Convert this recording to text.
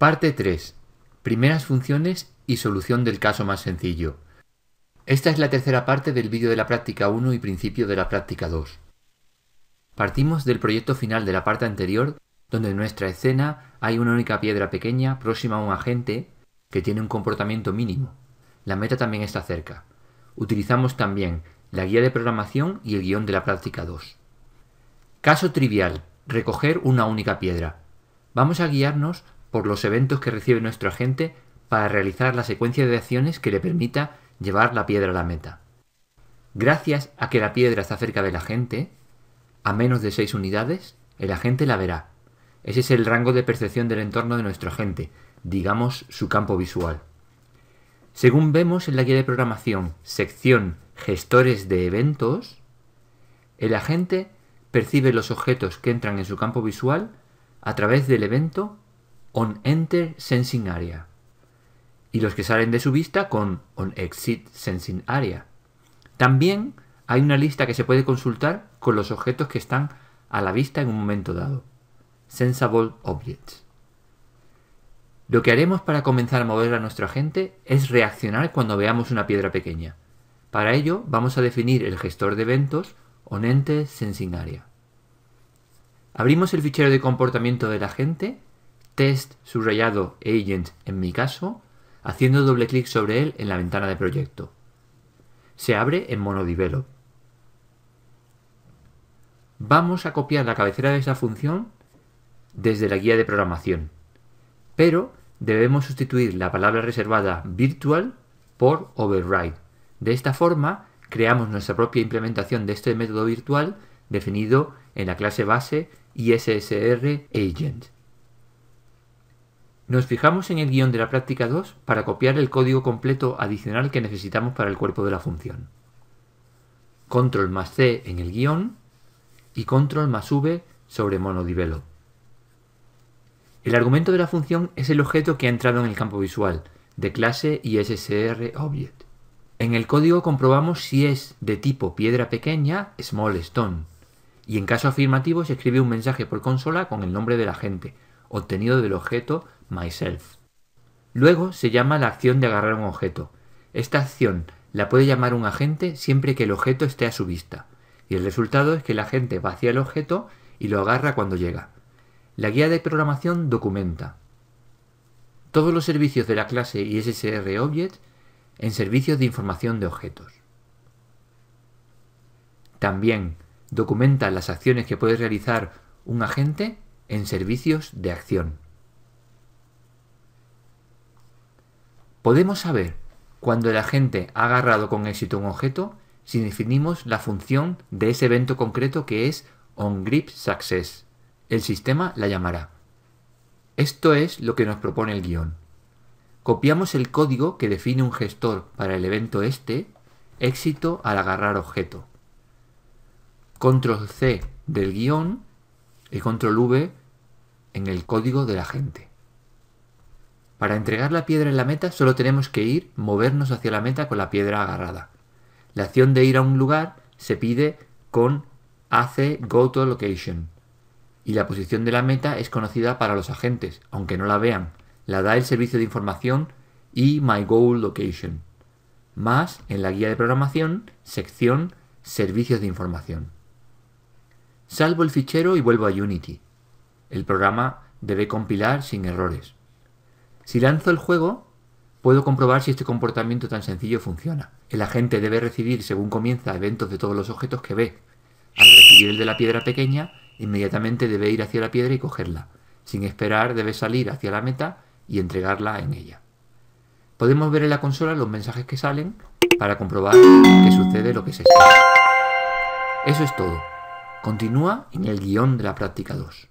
Parte 3. Primeras funciones y solución del caso más sencillo. Esta es la tercera parte del vídeo de la práctica 1 y principio de la práctica 2. Partimos del proyecto final de la parte anterior, donde en nuestra escena hay una única piedra pequeña próxima a un agente que tiene un comportamiento mínimo. La meta también está cerca. Utilizamos también la guía de programación y el guión de la práctica 2. Caso trivial, recoger una única piedra. Vamos a guiarnos por los eventos que recibe nuestro agente para realizar la secuencia de acciones que le permita llevar la piedra a la meta. Gracias a que la piedra está cerca del agente, a menos de 6 unidades, el agente la verá. Ese es el rango de percepción del entorno de nuestro agente, digamos su campo visual. Según vemos en la guía de programación, sección Gestores de eventos, el agente percibe los objetos que entran en su campo visual a través del evento on enter sensing area y los que salen de su vista con on exit sensing area. También hay una lista que se puede consultar con los objetos que están a la vista en un momento dado. Sensible Objects. Lo que haremos para comenzar a mover a nuestro agente es reaccionar cuando veamos una piedra pequeña. Para ello vamos a definir el gestor de eventos enter sensing area. Abrimos el fichero de comportamiento del agente test subrayado agent en mi caso, haciendo doble clic sobre él en la ventana de proyecto. Se abre en MonoDevelop. Vamos a copiar la cabecera de esta función desde la guía de programación, pero debemos sustituir la palabra reservada virtual por override. De esta forma, creamos nuestra propia implementación de este método virtual definido en la clase base ISSR agent. Nos fijamos en el guión de la práctica 2 para copiar el código completo adicional que necesitamos para el cuerpo de la función. Control más C en el guión y Control más V sobre monodivelo. El argumento de la función es el objeto que ha entrado en el campo visual, de clase ISSRObject. En el código comprobamos si es de tipo piedra pequeña, small stone, y en caso afirmativo se escribe un mensaje por consola con el nombre del agente, obtenido del objeto myself. Luego se llama la acción de agarrar un objeto. Esta acción la puede llamar un agente siempre que el objeto esté a su vista, y el resultado es que el agente va hacia el objeto y lo agarra cuando llega. La guía de programación documenta todos los servicios de la clase ISSR Object en servicios de información de objetos. También documenta las acciones que puede realizar un agente en servicios de acción. Podemos saber cuando el agente ha agarrado con éxito un objeto si definimos la función de ese evento concreto que es onGripSuccess. El sistema la llamará. Esto es lo que nos propone el guión. Copiamos el código que define un gestor para el evento este, éxito al agarrar objeto. Control C del guión y control V en el código de la gente. Para entregar la piedra en la meta solo tenemos que ir, movernos hacia la meta con la piedra agarrada. La acción de ir a un lugar se pide con AC Go to Location. Y la posición de la meta es conocida para los agentes, aunque no la vean. La da el servicio de información y My Goal Location. Más en la guía de programación, sección Servicios de información. Salvo el fichero y vuelvo a Unity. El programa debe compilar sin errores. Si lanzo el juego, puedo comprobar si este comportamiento tan sencillo funciona. El agente debe recibir, según comienza, eventos de todos los objetos que ve. Al recibir el de la piedra pequeña, inmediatamente debe ir hacia la piedra y cogerla. Sin esperar, debe salir hacia la meta y entregarla en ella. Podemos ver en la consola los mensajes que salen para comprobar que sucede lo que se espera. Eso es todo. Continúa en el guión de la práctica 2.